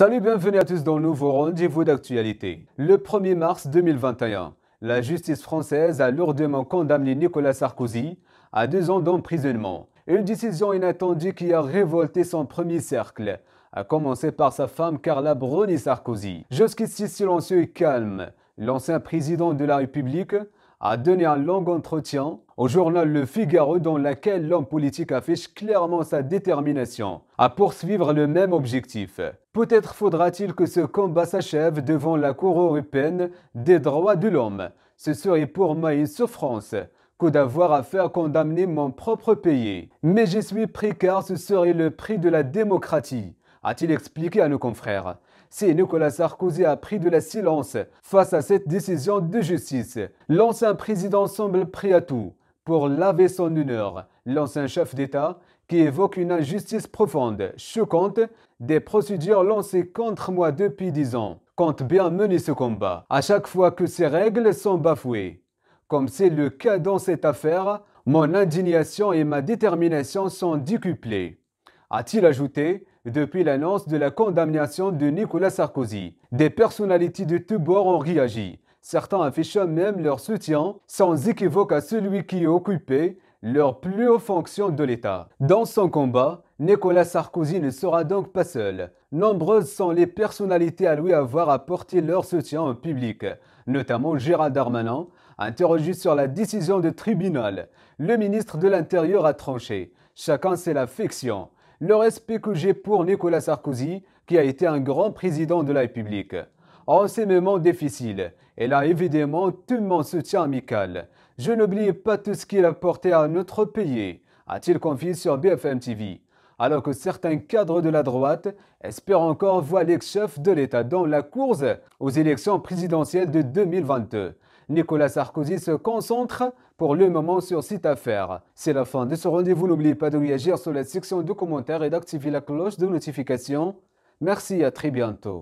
Salut, bienvenue à tous dans le nouveau rendez-vous d'actualité. Le 1er mars 2021, la justice française a lourdement condamné Nicolas Sarkozy à deux ans d'emprisonnement. Une décision inattendue qui a révolté son premier cercle, à commencer par sa femme Carla Bruni Sarkozy. Jusqu'ici silencieux et calme, l'ancien président de la République a donné un long entretien au journal Le Figaro dans lequel l'homme politique affiche clairement sa détermination à poursuivre le même objectif. Peut-être faudra-t-il que ce combat s'achève devant la Cour européenne des droits de l'homme. Ce serait pour moi une souffrance que d'avoir à faire condamner mon propre pays. Mais je suis pris car ce serait le prix de la démocratie, a-t-il expliqué à nos confrères si Nicolas Sarkozy a pris de la silence face à cette décision de justice. L'ancien président semble prêt à tout pour laver son honneur. L'ancien chef d'État qui évoque une injustice profonde, choquante, des procédures lancées contre moi depuis dix ans, compte bien mener ce combat à chaque fois que ces règles sont bafouées. Comme c'est le cas dans cette affaire, mon indignation et ma détermination sont décuplées. A-t-il ajouté depuis l'annonce de la condamnation de Nicolas Sarkozy. Des personnalités de tous bords ont réagi, certains affichant même leur soutien sans équivoque à celui qui occupait leur plus haute fonction de l'État. Dans son combat, Nicolas Sarkozy ne sera donc pas seul. Nombreuses sont les personnalités à lui avoir apporté leur soutien au public, notamment Gérald Darmanin, interrogé sur la décision du tribunal. Le ministre de l'Intérieur a tranché. Chacun sait la fiction le respect que j'ai pour Nicolas Sarkozy, qui a été un grand président de la République. En ces moments difficiles, elle a évidemment tout mon soutien amical. Je n'oublie pas tout ce qu'il a apporté à notre pays, a-t-il confié sur BFM TV alors que certains cadres de la droite espèrent encore voir l'ex-chef de l'État dans la course aux élections présidentielles de 2022. Nicolas Sarkozy se concentre pour le moment sur cette affaire. C'est la fin de ce rendez-vous. N'oubliez pas de réagir sur la section de commentaires et d'activer la cloche de notification. Merci et à très bientôt.